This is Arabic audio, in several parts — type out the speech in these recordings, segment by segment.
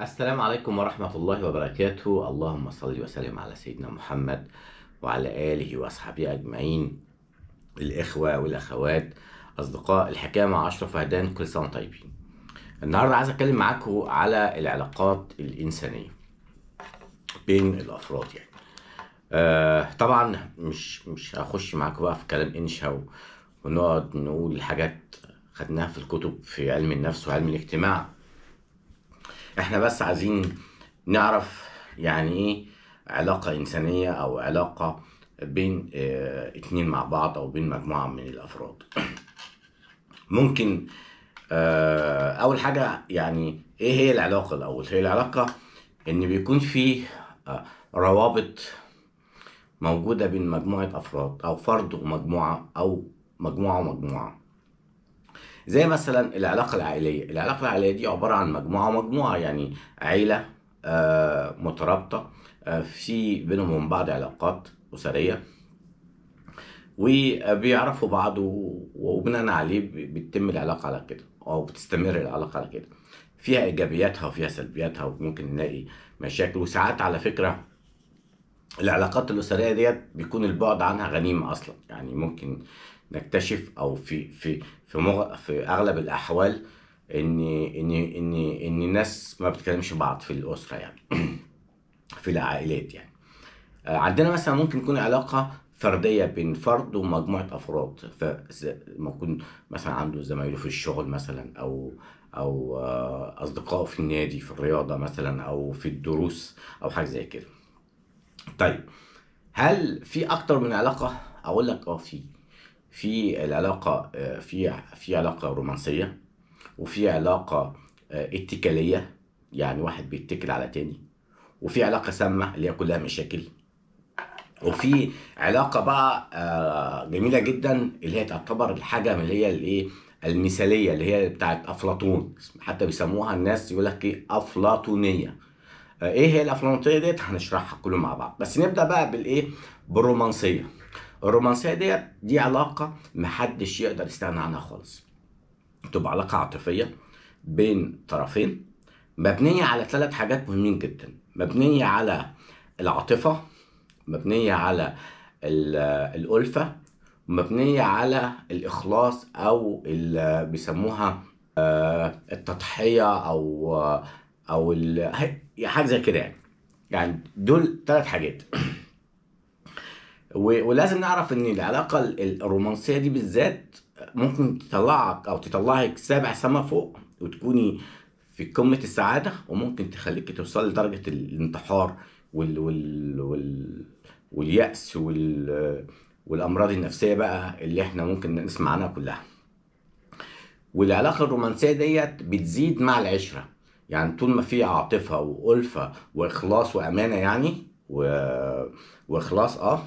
السلام عليكم ورحمة الله وبركاته اللهم صل وسلم على سيدنا محمد وعلى آله وأصحابه أجمعين الإخوة والأخوات أصدقاء الحكامة عشرة أشرف كل سنة وانتم طيبين النهاردة عايز أتكلم معاكم على العلاقات الإنسانية بين الأفراد يعني آه طبعا مش مش هخش معاكم بقى في كلام إنشا ونقعد نقول حاجات خدناها في الكتب في علم النفس وعلم الاجتماع احنا بس عايزين نعرف يعني ايه علاقة انسانية او علاقة بين اه اتنين مع بعض او بين مجموعة من الافراد ممكن اه اول حاجة يعني ايه هي العلاقة الاول هي العلاقة ان بيكون في اه روابط موجودة بين مجموعة افراد او فرد ومجموعة او مجموعة ومجموعة زي مثلا العلاقه العائليه العلاقه العائليه دي عباره عن مجموعه مجموعه يعني عيله آه، مترابطه آه، في بينهم وبين بعض علاقات اسريه وبيعرفوا بعض وبناء عليه بتتم العلاقه على كده او بتستمر العلاقه على كده فيها ايجابياتها وفيها سلبياتها وممكن نلاقي مشاكل وساعات على فكره العلاقات الاسريه ديت بيكون البعد عنها غنيمه اصلا يعني ممكن نكتشف او في في في مغ... في اغلب الاحوال ان ان ان ان الناس ما بتكلمش بعض في الاسره يعني في العائلات يعني آه، عندنا مثلا ممكن يكون علاقه فرديه بين فرد ومجموعه افراد فما يكون مثلا عنده زمايله في الشغل مثلا او او آه، اصدقائه في النادي في الرياضه مثلا او في الدروس او حاجه زي كده طيب هل في اكتر من علاقه اقول لك اه في في العلاقة آه، في في علاقة رومانسية وفي علاقة آه، اتكالية يعني واحد بيتكل على تاني وفي علاقة سامة اللي هي كلها مشاكل وفي علاقة بقى آه، جميلة جدا اللي هي تعتبر الحاجة من اللي هي الايه المثالية اللي هي بتاعت أفلاطون حتى بيسموها الناس يقول لك ايه أفلاطونية ايه هي الأفلاطونية ديت هنشرحها كله مع بعض بس نبدا بقى بالايه بالرومانسيه الرومانسيه ديت دي علاقه محدش يقدر يستغنى عنها خالص تبقى علاقه عاطفيه بين طرفين مبنيه على ثلاث حاجات مهمين جدا مبنيه على العاطفه مبنيه على الالفه مبنيه على الاخلاص او اللي بيسموها آه، التضحيه او آه، او حاجه زي كده يعني يعني دول ثلاث حاجات ولازم نعرف ان العلاقه الرومانسيه دي بالذات ممكن تطلعك او تطلعك سابع سما فوق وتكوني في قمه السعاده وممكن تخليك توصل لدرجه الانتحار وال وال, وال واليأس وال والامراض النفسيه بقى اللي احنا ممكن نسمع عنها كلها والعلاقه الرومانسيه ديت بتزيد مع العشره يعني طول ما في عاطفه والفه واخلاص وامانه يعني و... واخلاص اه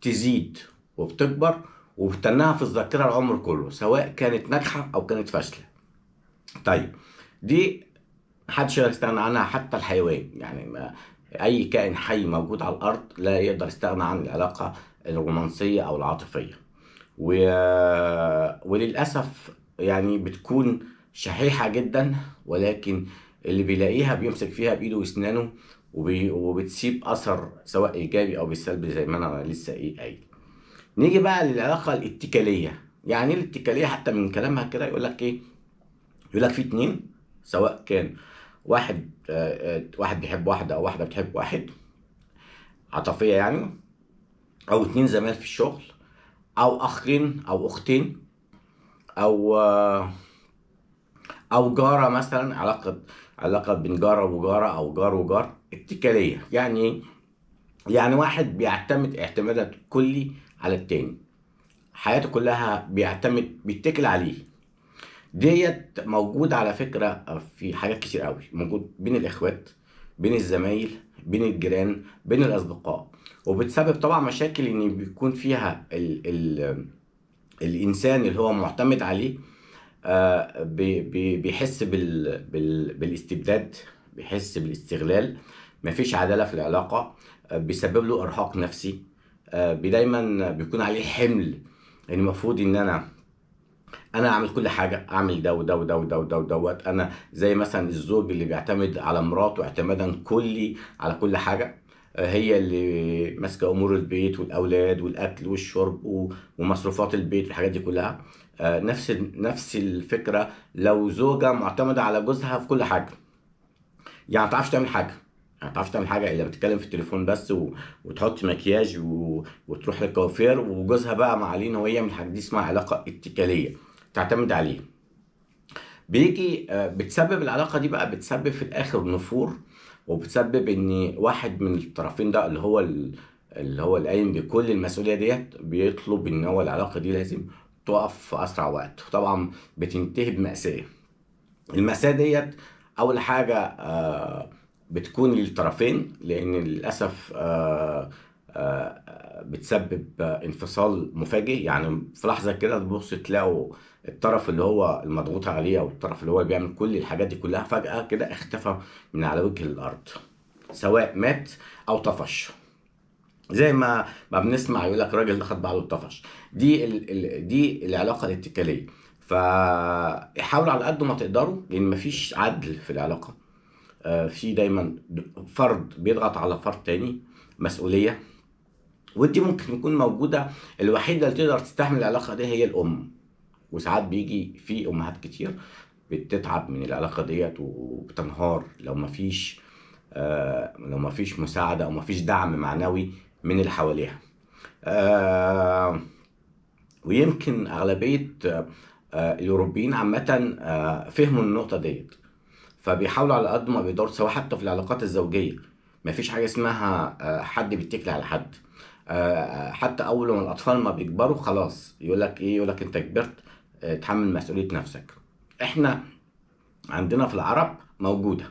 بتزيد وبتكبر وبتنها في الذاكره العمر كله سواء كانت ناجحه او كانت فاشله طيب دي محدش يقدر يستغنى عنها حتى الحيوان يعني ما اي كائن حي موجود على الارض لا يقدر يستغنى عن العلاقه الرومانسيه او العاطفيه و... وللاسف يعني بتكون شحيحه جدا ولكن اللي بيلاقيها بيمسك فيها بايده واسنانه وبتسيب اثر سواء ايجابي او سلبي زي ما انا لسه ايه قايل نيجي بقى للعلاقه الاتكاليه يعني ايه الاتكاليه حتى من كلامها كده يقول لك ايه يقول لك في اتنين سواء كان واحد آه, آه، واحد بيحب واحده او واحده بتحب واحد عاطفيه يعني او اتنين زمال في الشغل او اخين او اختين او آه او جاره مثلا علاقه علاقه بين جاره وجاره او جار وجار اتكاليه يعني إيه؟ يعني واحد بيعتمد اعتمادا كلي على التاني حياته كلها بيعتمد بيتكل عليه ديت موجود على فكره في حاجات كتير قوي موجود بين الاخوات بين الزمايل بين الجيران بين الاصدقاء وبتسبب طبعا مشاكل ان بيكون فيها ال ال الانسان اللي هو معتمد عليه آه، بيحس بالاستبداد بيحس بالاستغلال مفيش عداله في العلاقه آه، بيسبب له ارهاق نفسي آه، دايما بيكون عليه حمل يعني المفروض ان انا انا اعمل كل حاجه اعمل ده وده وده وده وده ودوت انا زي مثلا الزوج اللي بيعتمد على مراته اعتمادا كلي على كل حاجه آه، هي اللي ماسكه امور البيت والاولاد والاكل والشرب ومصروفات البيت والحاجات دي كلها نفس نفس الفكره لو زوجه معتمده على جوزها في كل حاجه يعني ما تعرفش تعمل حاجه يعني ما تعرفش تعمل حاجه الا بتتكلم في التليفون بس و... وتحط مكياج و... وتروح للكوافير وجوزها بقى مع علينا هو يعمل حاجه دي اسمها علاقه اتكاليه تعتمد عليه بيجي آه، بتسبب العلاقه دي بقى بتسبب في الاخر نفور وبتسبب ان واحد من الطرفين ده اللي هو اللي هو القايم بكل المسؤوليه ديت بيطلب ان هو العلاقه دي لازم تقف في اسرع وقت طبعا بتنتهي بمأساه المأساة ديت اول حاجه آه، بتكون للطرفين لان للاسف آه، آه، بتسبب انفصال مفاجئ يعني في لحظه كده تبص تلاقوا الطرف اللي هو المضغوط عليه او الطرف اللي هو بيعمل كل الحاجات دي كلها فجاه كده اختفى من على وجه الارض سواء مات او طفش زي ما ما بنسمع يقول لك راجل ده خد بعضه طفش دي ال... دي العلاقه الاتكاليه فحاولوا على قد ما تقدروا لان يعني مفيش عدل في العلاقه آه، في دايما فرد بيضغط على فرد تاني مسؤوليه ودي ممكن تكون موجوده الوحيده اللي تقدر تستحمل العلاقه دي هي الام وساعات بيجي في امهات كتير بتتعب من العلاقه ديت وبتنهار لو مفيش آه لو مفيش مساعده او مفيش دعم معنوي من اللي حواليها آه ويمكن اغلبيه آه، الاوروبيين عامه آه، فهموا النقطه ديت فبيحاولوا على قد ما بيقدروا سواء حتى في العلاقات الزوجيه مفيش حاجه اسمها آه، حد بيتكل على حد حتى اول ما الاطفال ما بيكبروا خلاص يقول لك ايه يقول لك انت كبرت اتحمل مسؤوليه نفسك احنا عندنا في العرب موجوده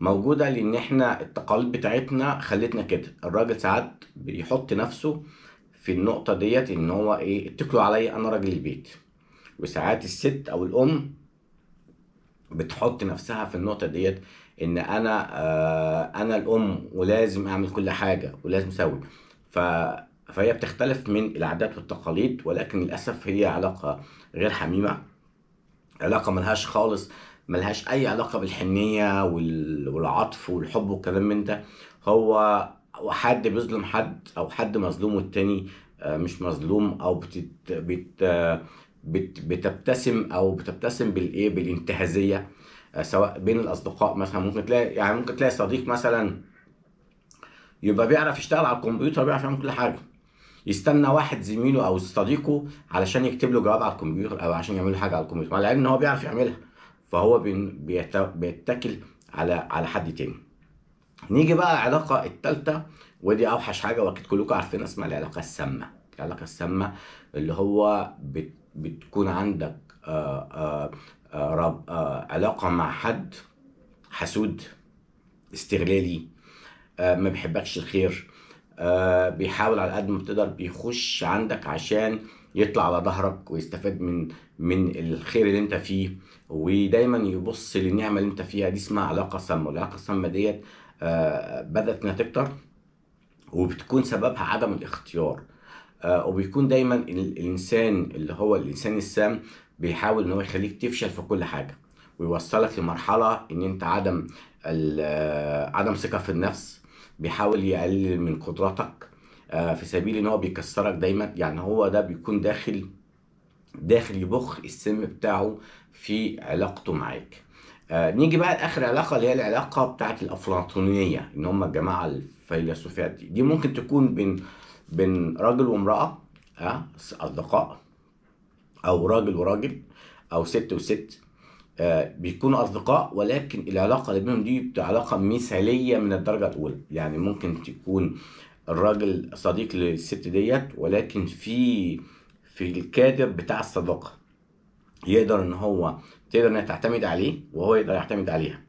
موجوده لان احنا التقاليد بتاعتنا خلتنا كده الراجل ساعات بيحط نفسه في النقطه ديت ان هو ايه اتكلوا عليا انا راجل البيت وساعات الست او الام بتحط نفسها في النقطه ديت ان انا آه انا الام ولازم اعمل كل حاجه ولازم اسوي ف فهي بتختلف من العادات والتقاليد ولكن للاسف هي علاقه غير حميمه علاقه ملهاش خالص ملهاش اي علاقه بالحنيه والعطف والحب والكلام من ده هو حد بيظلم حد او حد مظلوم والتاني آه، مش مظلوم او بتت... بت... بتبتسم او بتبتسم بالايه بالانتهازيه آه، سواء بين الاصدقاء مثلا ممكن تلاقي يعني ممكن تلاقي صديق مثلا يبقى بيعرف يشتغل على الكمبيوتر بيعرف يعمل كل حاجه يستنى واحد زميله او صديقه علشان يكتب له جواب على الكمبيوتر او عشان يعمل له حاجه على الكمبيوتر مع العلم ان هو بيعرف يعملها فهو بيتكل على على حد تاني نيجي بقى العلاقه الثالثه ودي اوحش حاجه واكيد كلكم عارفين اسمها العلاقه السامه العلاقه السامه اللي هو بت بتكون عندك آه، آه، آه، علاقه مع حد حسود استغلالي ما بيحبكش الخير بيحاول على قد ما بتقدر بيخش عندك عشان يطلع على ظهرك ويستفاد من من الخير اللي انت فيه ودايما يبص للنعمه اللي انت فيها دي اسمها علاقه سامه العلاقه السامه ديت بدات انها تكتر وبتكون سببها عدم الاختيار آه، وبيكون دايما الانسان اللي هو الانسان السام بيحاول ان هو يخليك تفشل في كل حاجه ويوصلك لمرحله ان انت عدم آه، عدم ثقه في النفس بيحاول يقلل من قدراتك آه، في سبيل ان هو بيكسرك دايما يعني هو ده بيكون داخل داخل يبخ السم بتاعه في علاقته معاك نيجي بقى لاخر علاقه اللي هي العلاقه بتاعت الافلاطونيه ان هم الجماعه الفيلسوفات دي, دي ممكن تكون بين بين راجل وامرأة أصدقاء أو راجل وراجل أو ست وست آه بيكونوا أصدقاء ولكن العلاقة اللي بينهم دي علاقة مثالية من الدرجة الأولى يعني ممكن تكون الراجل صديق للست ديت ولكن في في الكادر بتاع الصداقة يقدر إن هو تقدر إنها تعتمد عليه وهو يقدر يعتمد عليها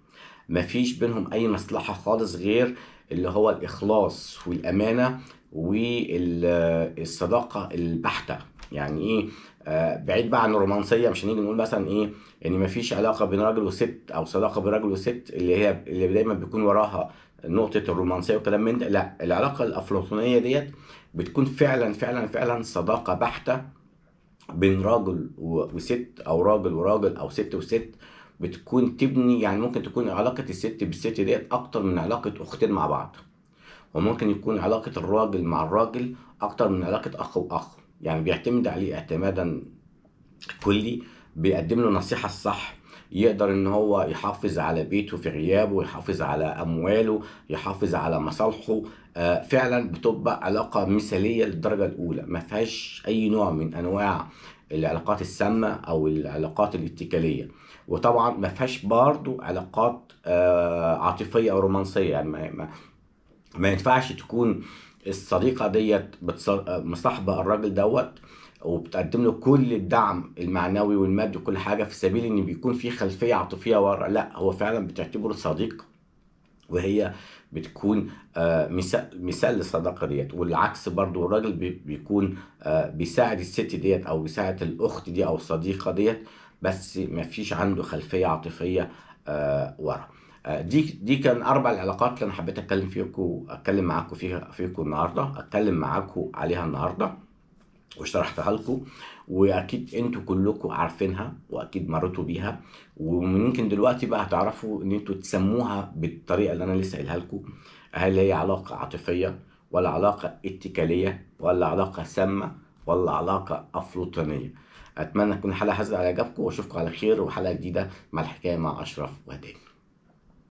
مفيش بينهم أي مصلحة خالص غير اللي هو الإخلاص والأمانة والصداقه البحته يعني ايه آه، بعيد بقى عن الرومانسيه مش هنيجي نقول مثلا ايه ان يعني مفيش علاقه بين راجل وست او صداقه بين راجل وست اللي هي اللي دايما بيكون وراها نقطه الرومانسيه وكلام من ده لا العلاقه الافلاطونيه ديت بتكون فعلا فعلا فعلا صداقه بحته بين راجل وست او راجل وراجل او ست وست بتكون تبني يعني ممكن تكون علاقه الست بالست ديت اكتر من علاقه اختين مع بعض وممكن يكون علاقة الراجل مع الراجل أكتر من علاقة أخ وأخ يعني بيعتمد عليه اعتمادا كلي بيقدم له النصيحة الصح يقدر ان هو يحافظ على بيته في غيابه يحافظ على امواله يحافظ على مصالحه آه، فعلا بتبقى علاقه مثاليه للدرجه الاولى ما فيهاش اي نوع من انواع العلاقات السامه او العلاقات الاتكاليه وطبعا ما فيهاش برضه علاقات آه، عاطفيه او رومانسيه يعني ما ينفعش تكون الصديقه ديت مصاحبه الراجل دوت وبتقدم له كل الدعم المعنوي والمادي وكل حاجه في سبيل ان بيكون في خلفيه عاطفيه ورا لا هو فعلا بتعتبره صديق وهي بتكون آه، مثال للصداقه ديت والعكس برضو الراجل بيكون آه، بيساعد الست ديت او بيساعد الاخت دي او الصديقه ديت بس مفيش عنده خلفيه عاطفيه آه، ورا آه، دي دي كان اربع العلاقات اللي انا حبيت اتكلم فيكم اتكلم معاكم فيها فيكم النهارده اتكلم معاكم عليها النهارده وشرحتها لكم واكيد انتوا كلكم عارفينها واكيد مرتوا بيها وممكن دلوقتي بقى هتعرفوا ان انتوا تسموها بالطريقه اللي انا لسه قايلها لكم هل هي علاقه عاطفيه ولا علاقه اتكاليه ولا علاقه سامه ولا علاقه افلوطينيه اتمنى تكون الحلقه حزت على اعجابكم واشوفكم على خير وحلقه جديده مع الحكايه مع اشرف وهداني